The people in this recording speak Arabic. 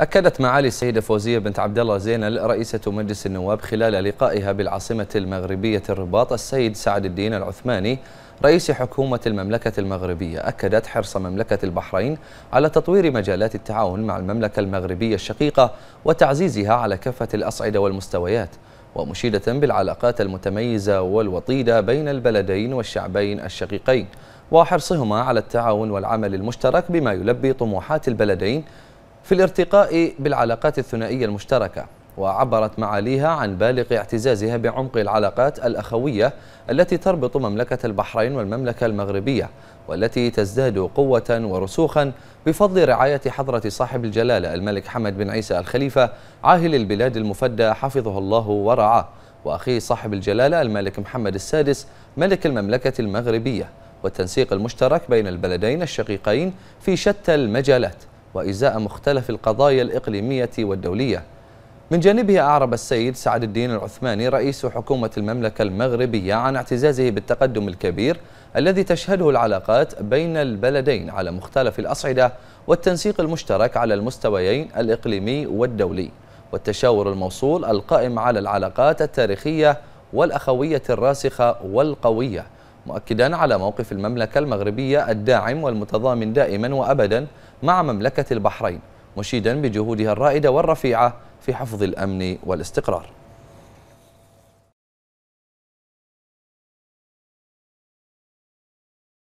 أكدت معالي السيدة فوزية بنت عبد الله زينل رئيسة مجلس النواب خلال لقائها بالعاصمة المغربية الرباط السيد سعد الدين العثماني رئيس حكومة المملكة المغربية أكدت حرص مملكة البحرين على تطوير مجالات التعاون مع المملكة المغربية الشقيقة وتعزيزها على كافة الأصعدة والمستويات ومشيدة بالعلاقات المتميزة والوطيدة بين البلدين والشعبين الشقيقين وحرصهما على التعاون والعمل المشترك بما يلبي طموحات البلدين في الارتقاء بالعلاقات الثنائية المشتركة وعبرت معاليها عن بالغ اعتزازها بعمق العلاقات الأخوية التي تربط مملكة البحرين والمملكة المغربية والتي تزداد قوة ورسوخا بفضل رعاية حضرة صاحب الجلالة الملك حمد بن عيسى الخليفة عاهل البلاد المفدى حفظه الله ورعاه وأخي صاحب الجلالة الملك محمد السادس ملك المملكة المغربية والتنسيق المشترك بين البلدين الشقيقين في شتى المجالات وإزاء مختلف القضايا الإقليمية والدولية من جانبه أعرب السيد سعد الدين العثماني رئيس حكومة المملكة المغربية عن اعتزازه بالتقدم الكبير الذي تشهده العلاقات بين البلدين على مختلف الأصعدة والتنسيق المشترك على المستويين الإقليمي والدولي والتشاور الموصول القائم على العلاقات التاريخية والأخوية الراسخة والقوية مؤكدا على موقف المملكة المغربية الداعم والمتضامن دائما وأبدا مع مملكة البحرين مشيدا بجهودها الرائدة والرفيعة في حفظ الأمن والاستقرار